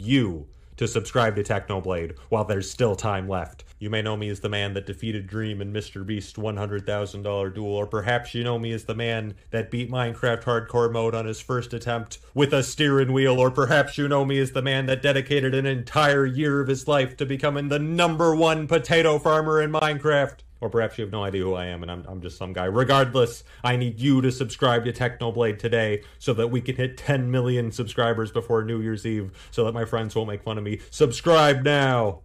you to subscribe to Technoblade while there's still time left. You may know me as the man that defeated Dream in Mr. Beast's $100,000 duel, or perhaps you know me as the man that beat Minecraft Hardcore Mode on his first attempt with a steering wheel, or perhaps you know me as the man that dedicated an entire year of his life to becoming the number one potato farmer in Minecraft. Or perhaps you have no idea who I am and I'm, I'm just some guy. Regardless, I need you to subscribe to Technoblade today so that we can hit 10 million subscribers before New Year's Eve so that my friends won't make fun of me. Subscribe now!